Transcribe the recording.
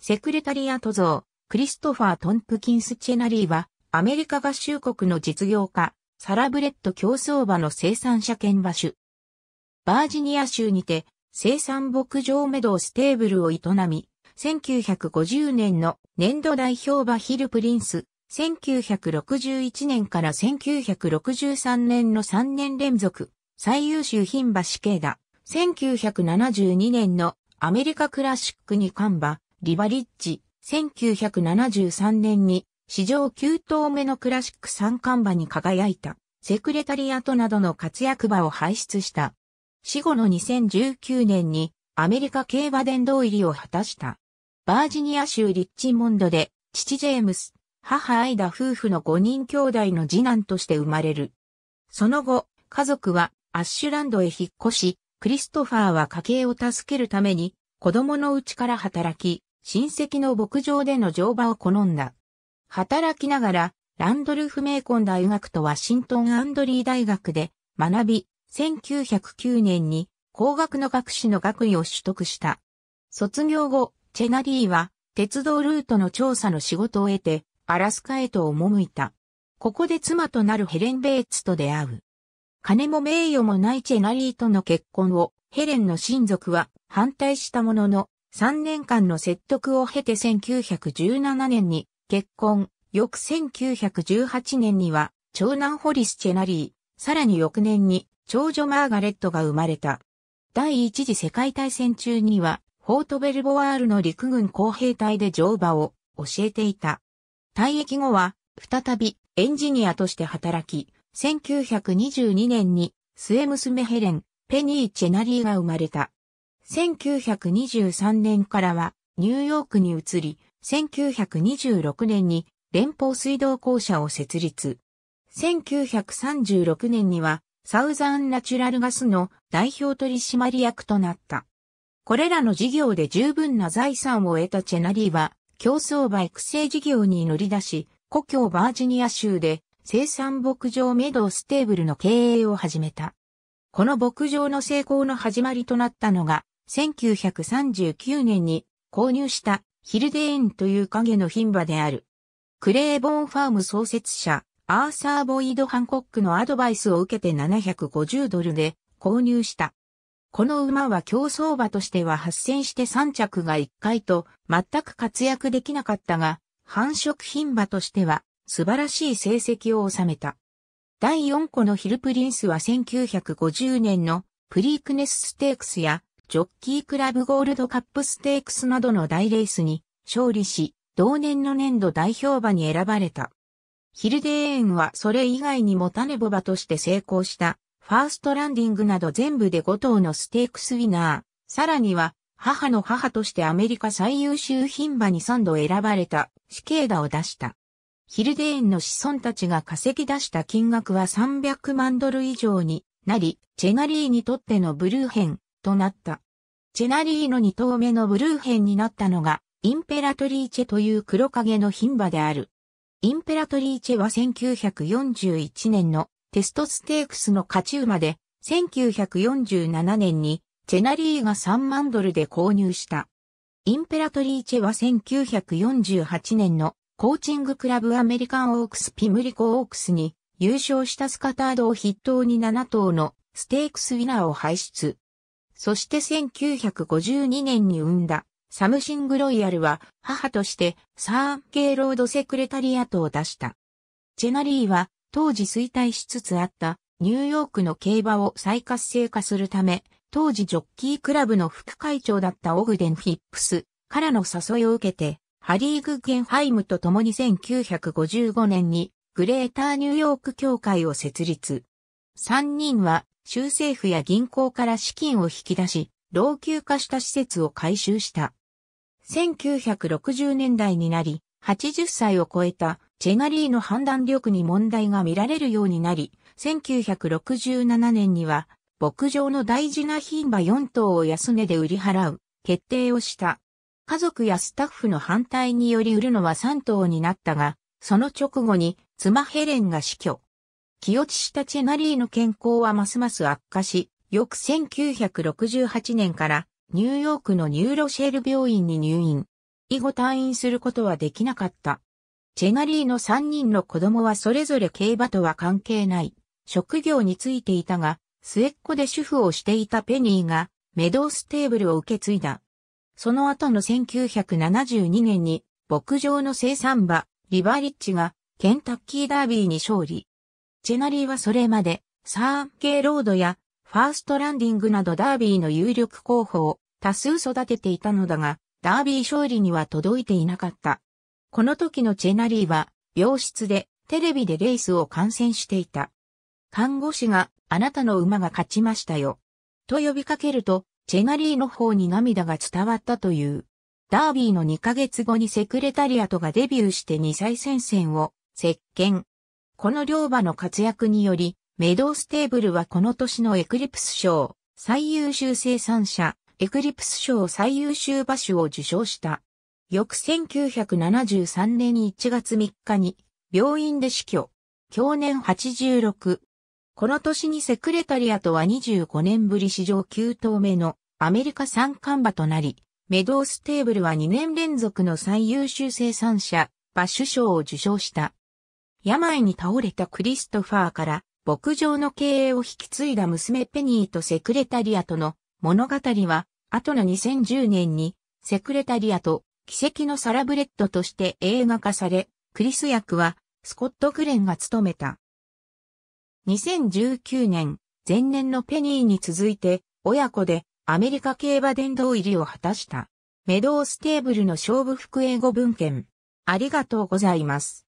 セクレタリアト像、クリストファー・トンプキンス・チェナリーは、アメリカ合衆国の実業家、サラブレッド競走馬の生産者兼馬主。バージニア州にて、生産牧場メドウステーブルを営み、1950年の年度代表馬ヒルプリンス、1961年から1963年の3年連続、最優秀品馬死刑だ。1972年のアメリカクラシックに冠馬、リバリッジ、1973年に史上9頭目のクラシック三冠馬に輝いた、セクレタリアトなどの活躍馬を輩出した。死後の2019年にアメリカ競馬殿堂入りを果たした。バージニア州リッチモンドで、父ジェームス、母アイダ夫婦の5人兄弟の次男として生まれる。その後、家族はアッシュランドへ引っ越し、クリストファーは家計を助けるために、子供のうちから働き、親戚の牧場での乗馬を好んだ。働きながら、ランドルフ・メーコン大学とワシントン・アンドリー大学で学び、1909年に工学の学士の学位を取得した。卒業後、チェナリーは鉄道ルートの調査の仕事を得て、アラスカへと赴いた。ここで妻となるヘレン・ベイツと出会う。金も名誉もないチェナリーとの結婚をヘレンの親族は反対したものの、3年間の説得を経て1917年に結婚、翌1918年には長男ホリス・チェナリー、さらに翌年に長女マーガレットが生まれた。第一次世界大戦中には、フォートベルボワールの陸軍工兵隊で乗馬を教えていた。退役後は、再びエンジニアとして働き、1922年に末娘ヘレン、ペニー・チェナリーが生まれた。1923年からはニューヨークに移り、1926年に連邦水道公社を設立。1936年にはサウザンナチュラルガスの代表取締役となった。これらの事業で十分な財産を得たチェナリーは、競争売育成事業に乗り出し、故郷バージニア州で生産牧場メドーステーブルの経営を始めた。この牧場の成功の始まりとなったのが、1939年に購入したヒルデーンという影の牝馬である。クレーボーンファーム創設者、アーサー・ボイド・ハンコックのアドバイスを受けて750ドルで購入した。この馬は競争馬としては発戦して3着が1回と全く活躍できなかったが、繁殖牝馬としては素晴らしい成績を収めた。第4個のヒルプリンスは1950年のプリークネスステークスやジョッキークラブゴールドカップステークスなどの大レースに勝利し、同年の年度代表馬に選ばれた。ヒルデーンはそれ以外にも種ボバとして成功した、ファーストランディングなど全部で5頭のステークスウィナー、さらには、母の母としてアメリカ最優秀品馬に3度選ばれた、死刑打を出した。ヒルデーンの子孫たちが稼ぎ出した金額は300万ドル以上になり、チェガリーにとってのブルーヘン、となった。チェナリーの2頭目のブルーヘンになったのが、インペラトリーチェという黒影の牝馬である。インペラトリーチェは1941年のテストステークスの勝ち馬で、1947年にチェナリーが3万ドルで購入した。インペラトリーチェは1948年のコーチングクラブアメリカンオークスピムリコオークスに優勝したスカタードを筆頭に7頭のステークスウィナーを輩出。そして1952年に生んだサムシングロイヤルは母としてサーン系ロードセクレタリアトを出した。チェナリーは当時衰退しつつあったニューヨークの競馬を再活性化するため、当時ジョッキークラブの副会長だったオグデン・フィップスからの誘いを受けて、ハリー・グッゲンハイムと共に1955年にグレーターニューヨーク協会を設立。3人は州政府や銀行から資金を引き出し、老朽化した施設を改修した。1960年代になり、80歳を超えたチェガリーの判断力に問題が見られるようになり、1967年には牧場の大事な品馬4頭を安値で売り払う決定をした。家族やスタッフの反対により売るのは3頭になったが、その直後に妻ヘレンが死去。気落ちしたチェナリーの健康はますます悪化し、翌1968年からニューヨークのニューロシェル病院に入院。以後退院することはできなかった。チェナリーの3人の子供はそれぞれ競馬とは関係ない。職業についていたが、末っ子で主婦をしていたペニーがメドーステーブルを受け継いだ。その後の1972年に牧場の生産馬リバーリッチがケンタッキーダービーに勝利。チェナリーはそれまで、サーケイロードや、ファーストランディングなどダービーの有力候補を多数育てていたのだが、ダービー勝利には届いていなかった。この時のチェナリーは、病室でテレビでレースを観戦していた。看護師が、あなたの馬が勝ちましたよ。と呼びかけると、チェナリーの方に涙が伝わったという。ダービーの2ヶ月後にセクレタリアトがデビューして2歳戦線を、石鹸、この両馬の活躍により、メドーステーブルはこの年のエクリプス賞、最優秀生産者、エクリプス賞最優秀馬種を受賞した。翌1973年1月3日に、病院で死去。去年86。この年にセクレタリアとは25年ぶり史上9頭目のアメリカ三冠馬となり、メドーステーブルは2年連続の最優秀生産者、馬種賞を受賞した。病に倒れたクリストファーから牧場の経営を引き継いだ娘ペニーとセクレタリアとの物語は、後の2010年にセクレタリアと奇跡のサラブレッドとして映画化され、クリス役はスコット・グレンが務めた。2019年、前年のペニーに続いて、親子でアメリカ競馬殿堂入りを果たした。メドーステーブルの勝負服英語文献。ありがとうございます。